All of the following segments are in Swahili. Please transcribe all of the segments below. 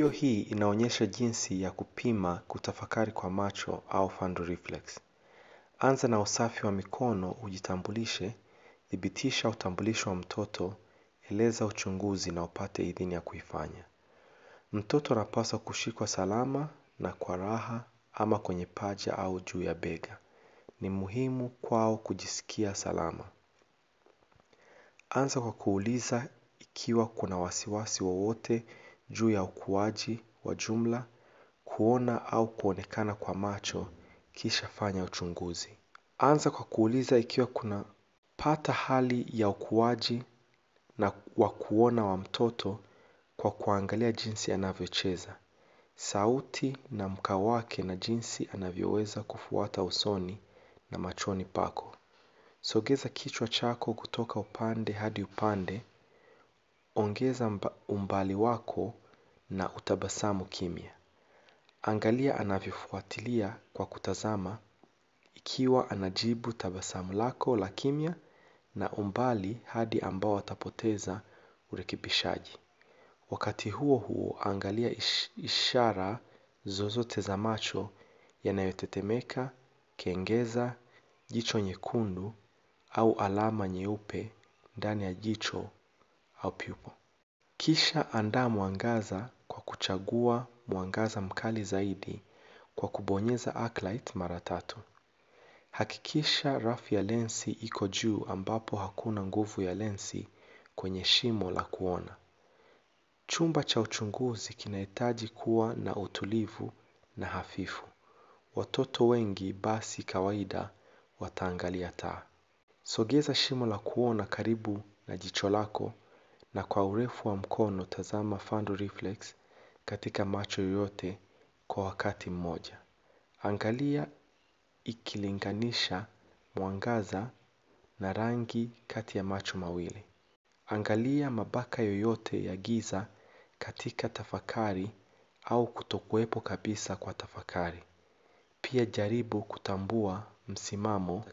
Video hii inaonyesha jinsi ya kupima kutafakari kwa macho au fundal reflex. Anza na usafi wa mikono ujitambulishe, thibitisha utambulisho wa mtoto, eleza uchunguzi na upate idhini ya kuifanya. Mtoto anapaswa kushikwa salama na kwa raha ama kwenye paja au juu ya bega. Ni muhimu kwao kujisikia salama. Anza kwa kuuliza ikiwa kuna wasiwasi wowote juu ya ukuaji wa jumla, kuona au kuonekana kwa macho, kisha fanya uchunguzi. Anza kwa kuuliza ikiwa kuna pata hali ya ukuaji na wa kuona wa mtoto kwa kuangalia jinsi anavyocheza. Sauti na mkao wake na jinsi anavyoweza kufuata usoni na machoni pako. Sogeza kichwa chako kutoka upande hadi upande, ongeza umbali wako na utabasamu kimya. Angalia anavyofuatilia kwa kutazama ikiwa anajibu tabasamu lako la kimya na umbali hadi ambao atapoteza urekebishaji. Wakati huo huo angalia ishara zozote za macho yanayotetemeka, kengeza, jicho nyekundu au alama nyeupe ndani ya jicho au pupil. Kisha andaa mwangaza kwa kuchagua mwangaza mkali zaidi kwa kubonyeza arclight mara tatu. Hakikisha rafu ya lensi iko juu ambapo hakuna nguvu ya lensi kwenye shimo la kuona. Chumba cha uchunguzi kinahitaji kuwa na utulivu na hafifu. Watoto wengi basi kawaida wataangalia taa. Sogeza shimo la kuona karibu na jicho lako na kwa urefu wa mkono tazama Fund Reflex katika macho yote kwa wakati mmoja. Angalia ikilinganisha mwangaza na rangi kati ya macho mawili. Angalia mabaka yoyote ya giza katika tafakari au kutokuwepo kabisa kwa tafakari. Pia jaribu kutambua msimamo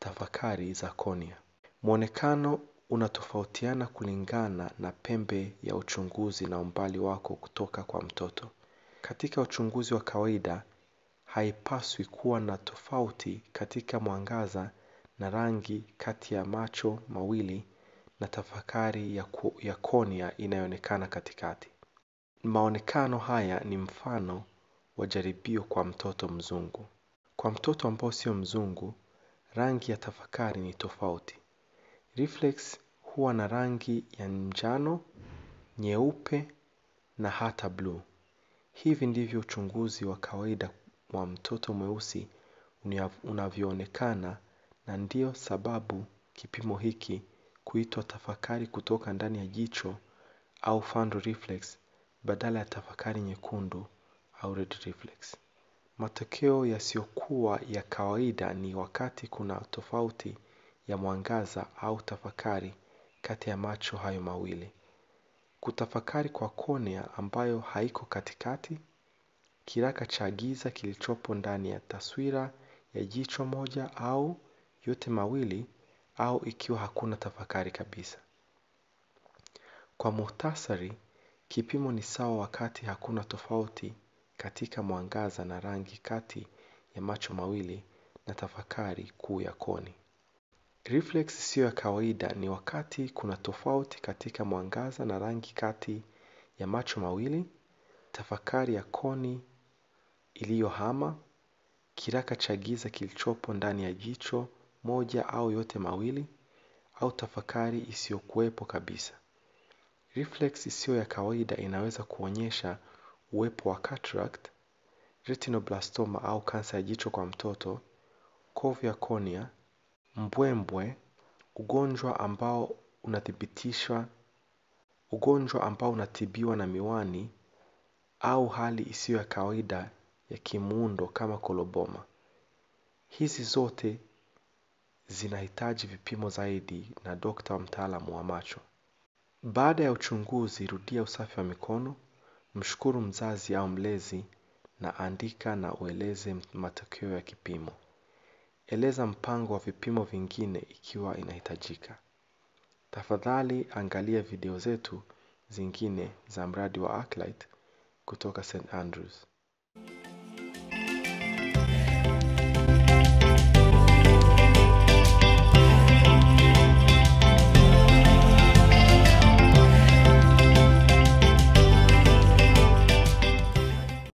tafakari za konia. Mwonekano unatofautiana kulingana na pembe ya uchunguzi na umbali wako kutoka kwa mtoto. Katika uchunguzi wa kawaida, haipaswi kuwa na tofauti katika mwangaza na rangi kati ya macho mawili na tafakari ya konia inayoonekana katikati. Maonekano haya ni mfano wa jaribio kwa mtoto mzungu. Kwa mtoto ambao sio mzungu, rangi ya tafakari ni tofauti. Reflex huwa na rangi ya njano, nyeupe na hata bluu. Hivi ndivyo uchunguzi wa kawaida wa mtoto mweusi unavyoonekana na ndio sababu kipimo hiki kuitwa tafakari kutoka ndani ya jicho au fundal reflex badala ya tafakari nyekundu au red reflex. Matokeo yasiyokuwa ya kawaida ni wakati kuna tofauti ya mwangaza au tafakari kati ya macho hayo mawili. Kutafakari kwa konea ambayo haiko katikati, kiraka cha giza kilichopo ndani ya taswira ya jicho moja au yote mawili au ikiwa hakuna tafakari kabisa. Kwa muhtasari, kipimo ni sawa wakati hakuna tofauti katika mwangaza na rangi kati ya macho mawili na tafakari kuu ya koni. Reflex sio ya kawaida ni wakati kuna tofauti katika mwangaza na rangi kati ya macho mawili, tafakari ya koni iliyohama, kiraka cha giza kilichopo ndani ya jicho moja au yote mawili, au tafakari isiyokuwepo kabisa. Reflex isiyo ya kawaida inaweza kuonyesha uwepo wa cataract, retinoblastoma au kansa ya jicho kwa mtoto, kovu ya cornea, Mbwembwe, ugonjwa ambao unadhibitishwa, ugonjwa ambao unatibiwa na miwani au hali isiyo ya kawaida ya kimuundo kama koloboma. Hizi zote zinahitaji vipimo zaidi na dokta mtaalamu wa macho. Baada ya uchunguzi, rudia usafi wa mikono, mshukuru mzazi au mlezi na andika na ueleze matokeo ya kipimo. Eleza mpango wa vipimo vingine ikiwa inahitajika. Tafadhali angalia video zetu zingine za mradi wa Arclight kutoka St. Andrews.